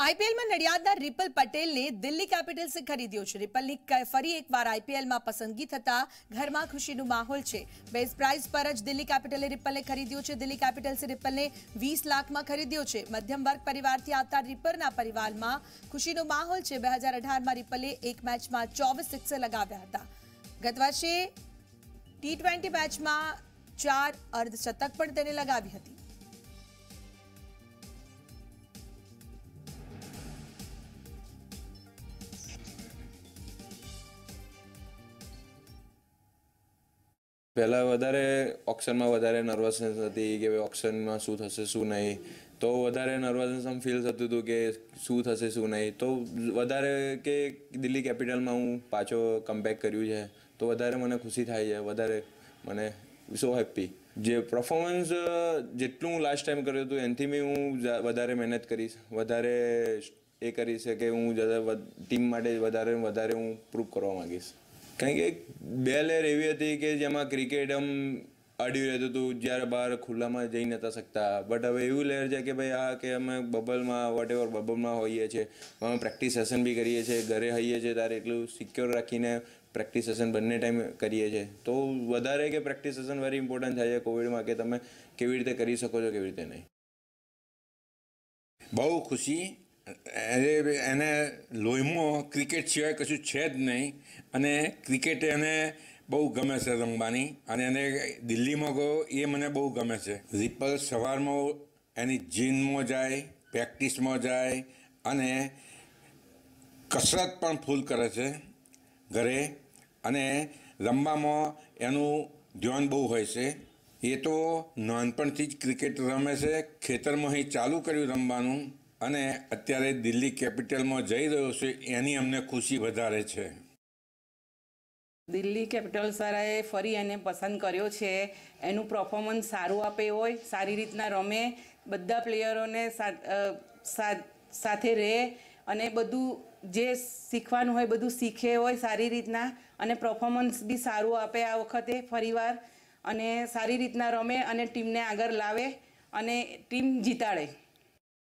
આઈપીએલમાં નડિયાદના રિપલ પટેલને દિલ્હી કેપિટલ્સે ખરીદ્યો છે રિપલની ફરી એકવાર આઈપીએલમાં પસંદગી થતા ઘરમાં ખુશીનું માહોલ છે બેઝ પ્રાઇસ પર જ દિલ્હી કેપિટલે રિપલને ખરીદ્યો છે દિલ્હી કેપિટલ્સે રિપલને વીસ લાખમાં ખરીદ્યો છે મધ્યમ વર્ગ પરિવારથી આવતા રિપરના પરિવારમાં ખુશીનો માહોલ છે બે હજાર અઢારમાં રિપલે એક મેચમાં ચોવીસ સિક્સર લગાવ્યા હતા ગત વર્ષે ટી ટ્વેન્ટી મેચમાં ચાર અર્ધશતક પણ તેને લગાવી હતી પહેલાં વધારે ઓક્શનમાં વધારે નર્વસનેસ હતી કે ભાઈ ઓપ્શનમાં શું થશે શું નહીં તો વધારે નર્વસનેસ આમ ફીલ થતું હતું કે શું થશે શું નહીં તો વધારે કે દિલ્હી કેપિટલમાં હું પાછો કમબેક કર્યું છે તો વધારે મને ખુશી થાય છે વધારે મને સો હેપી જે પરફોર્મન્સ જેટલું હું લાસ્ટ ટાઈમ કર્યું હતું એનથી બી હું વધારે મહેનત કરીશ વધારે એ કરીશ કે હું ટીમ માટે વધારે વધારે હું પ્રૂવ કરવા માગીશ કારણ કે બે લેર એવી હતી કે જેમાં ક્રિકેટ આમ અડ્યું રહેતું હતું જ્યારે બહાર ખુલ્લામાં જઈ નતા શકતા બટ હવે એવું લેર છે કે ભાઈ આ કે અમે બબલમાં વોટ એવર બબલમાં હોઈએ છીએ અમે પ્રેક્ટિસ સેશન બી કરીએ છીએ ઘરે હઈએ છીએ ત્યારે એટલું સિક્યોર રાખીને પ્રેક્ટિસ સેશન બંને ટાઈમ કરીએ છીએ તો વધારે કે પ્રેક્ટિસ સેશન વેરી ઇમ્પોર્ટન્ટ થાય છે કોવિડમાં કે તમે કેવી રીતે કરી શકો છો કેવી રીતે નહીં બહુ ખુશી એને લોહીમાં ક્રિકેટ સિવાય કશું છે જ નહીં અને ક્રિકેટ એને બહુ ગમે છે રમવાની અને એને દિલ્હીમાં ગયો એ મને બહુ ગમે છે રિપલ સવારમાં એની જીનમાં જાય પ્રેક્ટિસમાં જાય અને કસરત પણ ફૂલ કરે છે ઘરે અને રમવામાં એનું ધ્યાન બહુ હોય છે એ તો નાનપણથી જ ક્રિકેટ રમે છે ખેતરમાં અહીં ચાલુ કર્યું રમવાનું અને અત્યારે દિલ્હી કેપિટલમાં જઈ રહ્યો છે એની અમને ખુશી વધારે છે દિલ્હી કેપિટલ સરાએ ફરી એને પસંદ કર્યો છે એનું પરફોર્મન્સ સારું આપે હોય સારી રીતના રમે બધા પ્લેયરોને સાથે રહે અને બધું જે શીખવાનું હોય બધું શીખે હોય સારી રીતના અને પરફોર્મન્સ બી સારું આપે આ વખતે ફરીવાર અને સારી રીતના રમે અને ટીમને આગળ લાવે અને ટીમ જીતાડે